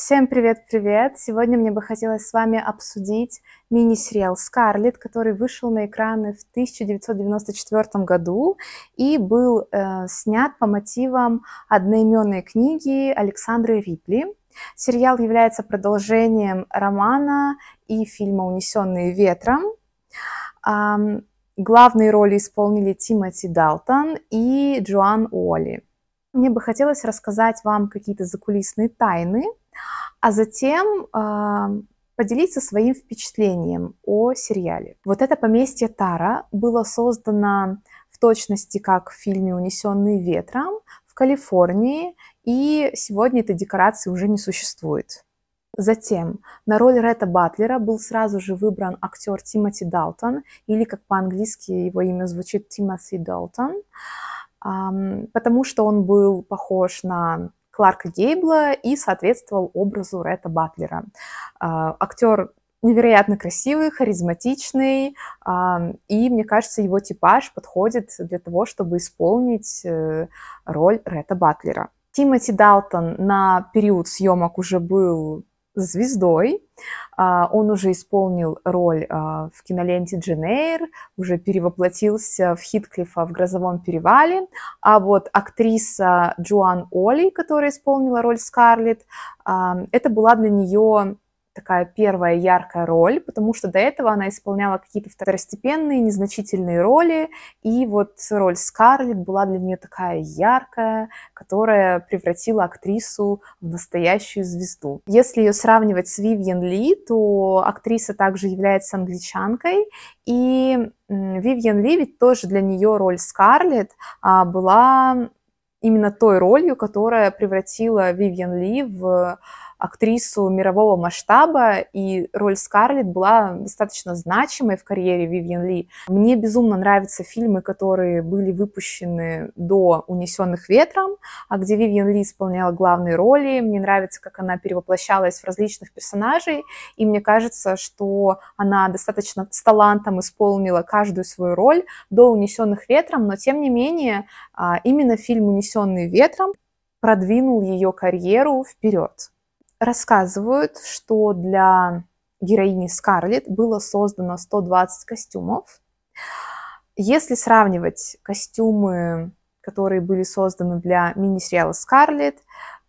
Всем привет-привет! Сегодня мне бы хотелось с вами обсудить мини-сериал «Скарлетт», который вышел на экраны в 1994 году и был э, снят по мотивам одноименной книги Александры Рипли. Сериал является продолжением романа и фильма «Унесенные ветром». Эм, главные роли исполнили Тимоти Далтон и Джоан Уолли. Мне бы хотелось рассказать вам какие-то закулисные тайны – а затем э, поделиться своим впечатлением о сериале. Вот это поместье Тара было создано в точности как в фильме «Унесенные ветром» в Калифорнии, и сегодня этой декорации уже не существует. Затем на роль Ретта Батлера был сразу же выбран актер Тимоти Далтон, или как по-английски его имя звучит Тимоти Далтон, потому что он был похож на Кларка Гейбла и соответствовал образу Ретта Батлера. А, актер невероятно красивый, харизматичный, а, и, мне кажется, его типаж подходит для того, чтобы исполнить э, роль Ретта Батлера. Тимоти Далтон на период съемок уже был звездой. А, он уже исполнил роль а, в киноленте «Дженейр», уже перевоплотился в Хитклифа в «Грозовом перевале». А вот актриса Джоан Оли, которая исполнила роль Скарлетт, а, это была для нее такая первая яркая роль, потому что до этого она исполняла какие-то второстепенные, незначительные роли, и вот роль Скарлетт была для нее такая яркая, которая превратила актрису в настоящую звезду. Если ее сравнивать с Вивьен Ли, то актриса также является англичанкой, и Вивьен Ли ведь тоже для нее роль Скарлетт а, была именно той ролью, которая превратила Вивьен Ли в актрису мирового масштаба, и роль Скарлетт была достаточно значимой в карьере Вивьен Ли. Мне безумно нравятся фильмы, которые были выпущены до «Унесенных ветром», а где Вивьен Ли исполняла главные роли. Мне нравится, как она перевоплощалась в различных персонажей, и мне кажется, что она достаточно с талантом исполнила каждую свою роль до «Унесенных ветром», но тем не менее а, именно фильм «Унесенный ветром» продвинул ее карьеру вперед рассказывают, что для героини Скарлетт было создано 120 костюмов. Если сравнивать костюмы, которые были созданы для мини-сериала «Скарлетт»,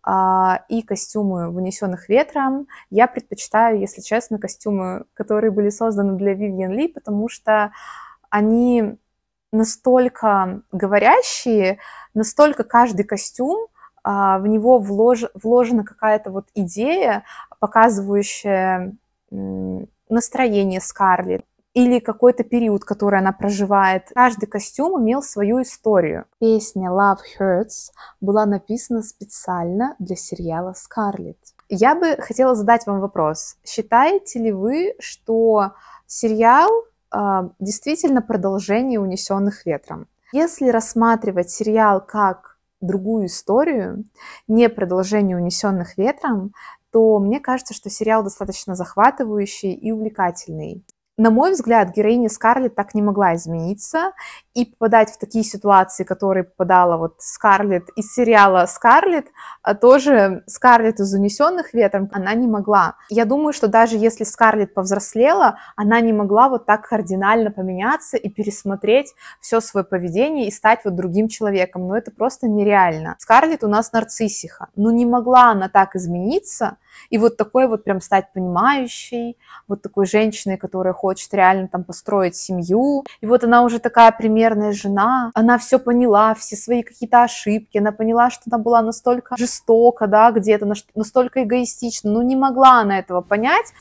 а, и костюмы, вынесенных ветром. Я предпочитаю, если честно, костюмы, которые были созданы для Вивьен Ли, потому что они настолько говорящие, настолько каждый костюм а, в него влож, вложена какая-то вот идея, показывающая настроение Скарлетт или какой-то период, который она проживает. Каждый костюм имел свою историю. Песня Love Hurts была написана специально для сериала Скарлетт. Я бы хотела задать вам вопрос. Считаете ли вы, что сериал э, действительно продолжение унесенных ветром? Если рассматривать сериал как другую историю, не продолжение «Унесенных ветром», то мне кажется, что сериал достаточно захватывающий и увлекательный. На мой взгляд, героиня Скарлетт так не могла измениться и попадать в такие ситуации, которые попадала вот Скарлетт из сериала «Скарлетт», а тоже Скарлетт из «Унесенных ветром» она не могла. Я думаю, что даже если Скарлетт повзрослела, она не могла вот так кардинально поменяться и пересмотреть все свое поведение и стать вот другим человеком. Но это просто нереально. Скарлетт у нас нарциссиха. Но ну, не могла она так измениться, и вот такой вот прям стать понимающей, вот такой женщиной, которая хочет реально там построить семью. И вот она уже такая примерная жена, она все поняла, все свои какие-то ошибки, она поняла, что она была настолько жестока, да, где-то, настолько эгоистична, но ну, не могла она этого понять.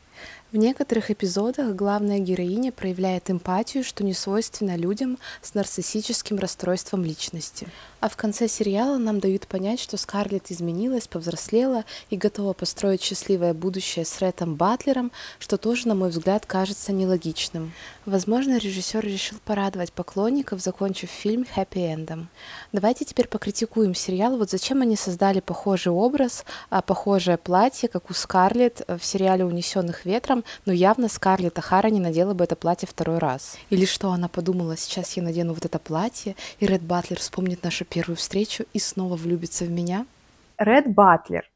В некоторых эпизодах главная героиня проявляет эмпатию, что не свойственно людям с нарциссическим расстройством личности. А в конце сериала нам дают понять, что Скарлетт изменилась, повзрослела и готова построить счастливое будущее с Рэтом Батлером, что тоже, на мой взгляд, кажется нелогичным. Возможно, режиссер решил порадовать поклонников, закончив фильм хэппи-эндом. Давайте теперь покритикуем сериал. Вот зачем они создали похожий образ, а похожее платье, как у Скарлетт э, в сериале «Унесенных ветром», но явно Скарлетт Ахара не надела бы это платье второй раз. Или что она подумала, сейчас я надену вот это платье, и Рэд Батлер вспомнит наши первую встречу и снова влюбится в меня? Ред Батлер.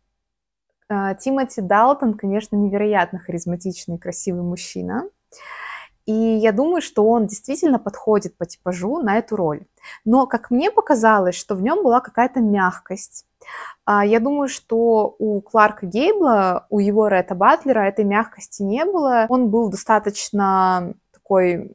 А, Тимоти Далтон, конечно, невероятно харизматичный, красивый мужчина. И я думаю, что он действительно подходит по типажу на эту роль. Но, как мне показалось, что в нем была какая-то мягкость. А, я думаю, что у Кларка Гейбла, у его Ретта Батлера этой мягкости не было. Он был достаточно такой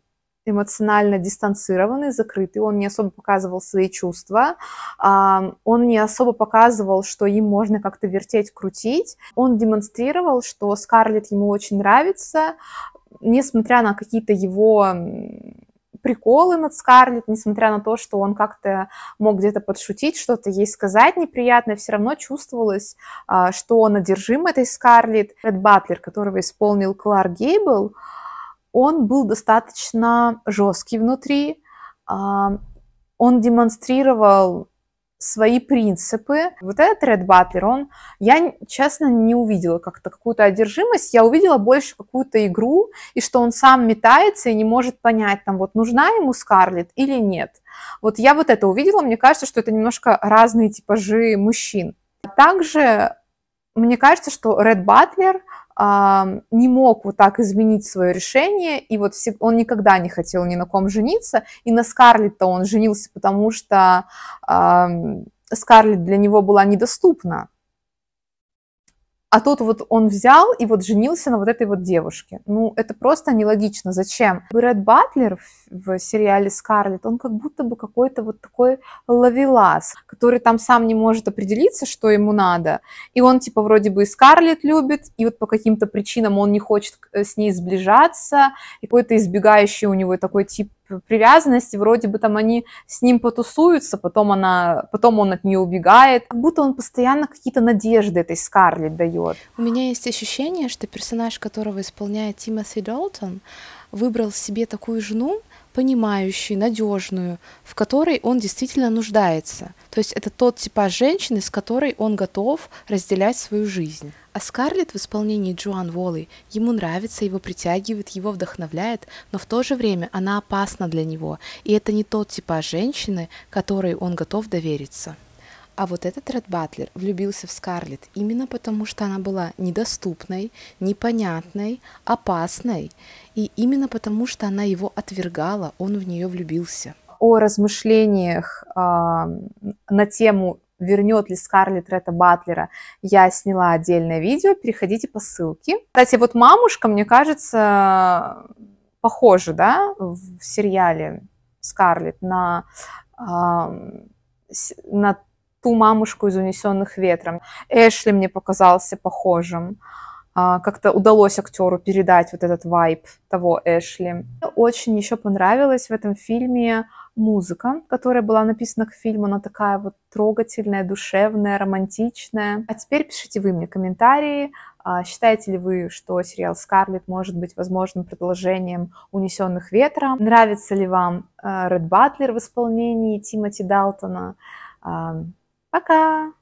эмоционально дистанцированный, закрытый, он не особо показывал свои чувства, а, он не особо показывал, что им можно как-то вертеть, крутить. Он демонстрировал, что Скарлетт ему очень нравится, несмотря на какие-то его приколы над Скарлетт, несмотря на то, что он как-то мог где-то подшутить, что-то ей сказать неприятное, все равно чувствовалось, а, что он одержим этой Скарлетт. Ред Батлер, которого исполнил Клар Гейбл, он был достаточно жесткий внутри, а, он демонстрировал свои принципы. Вот этот Ред Батлер, он, я, честно, не увидела как-то какую-то одержимость, я увидела больше какую-то игру, и что он сам метается и не может понять, там, вот нужна ему Скарлетт или нет. Вот я вот это увидела, мне кажется, что это немножко разные типажи мужчин. Также мне кажется, что Ред Батлер не мог вот так изменить свое решение, и вот он никогда не хотел ни на ком жениться, и на Скарлетт-то он женился, потому что Скарлетт для него была недоступна, а тут вот он взял и вот женился на вот этой вот девушке. Ну, это просто нелогично. Зачем? Брэд Батлер в сериале «Скарлетт», он как будто бы какой-то вот такой ловелас, который там сам не может определиться, что ему надо. И он типа вроде бы и Скарлетт любит, и вот по каким-то причинам он не хочет э, с ней сближаться. И какой-то избегающий у него такой тип привязанности, вроде бы там они с ним потусуются, потом, она, потом он от нее убегает. Как будто он постоянно какие-то надежды этой Скарлетт дает. У меня есть ощущение, что персонаж, которого исполняет Тимоти Долтон, выбрал себе такую жену, понимающую, надежную, в которой он действительно нуждается. То есть это тот типаж женщины, с которой он готов разделять свою жизнь. А Скарлетт в исполнении Джоан Воллы ему нравится, его притягивает, его вдохновляет, но в то же время она опасна для него, и это не тот типаж женщины, которой он готов довериться. А вот этот Ред Батлер влюбился в Скарлетт именно потому, что она была недоступной, непонятной, опасной. И именно потому, что она его отвергала, он в нее влюбился. О размышлениях э, на тему вернет ли Скарлетт Ретта Батлера, я сняла отдельное видео, переходите по ссылке. Кстати, вот мамушка, мне кажется, похожа, да, в сериале Скарлетт на, э, на ту мамушку из «Унесенных ветром». Эшли мне показался похожим. А, как-то удалось актеру передать вот этот вайб того Эшли. Очень еще понравилась в этом фильме музыка, которая была написана к фильму. Она такая вот трогательная, душевная, романтичная. А теперь пишите вы мне комментарии, а, Считаете ли вы, что сериал «Скарлетт» может быть возможным продолжением «Унесенных ветром»? Нравится ли вам э, Ред Батлер в исполнении Тимоти Далтона? А, Пока!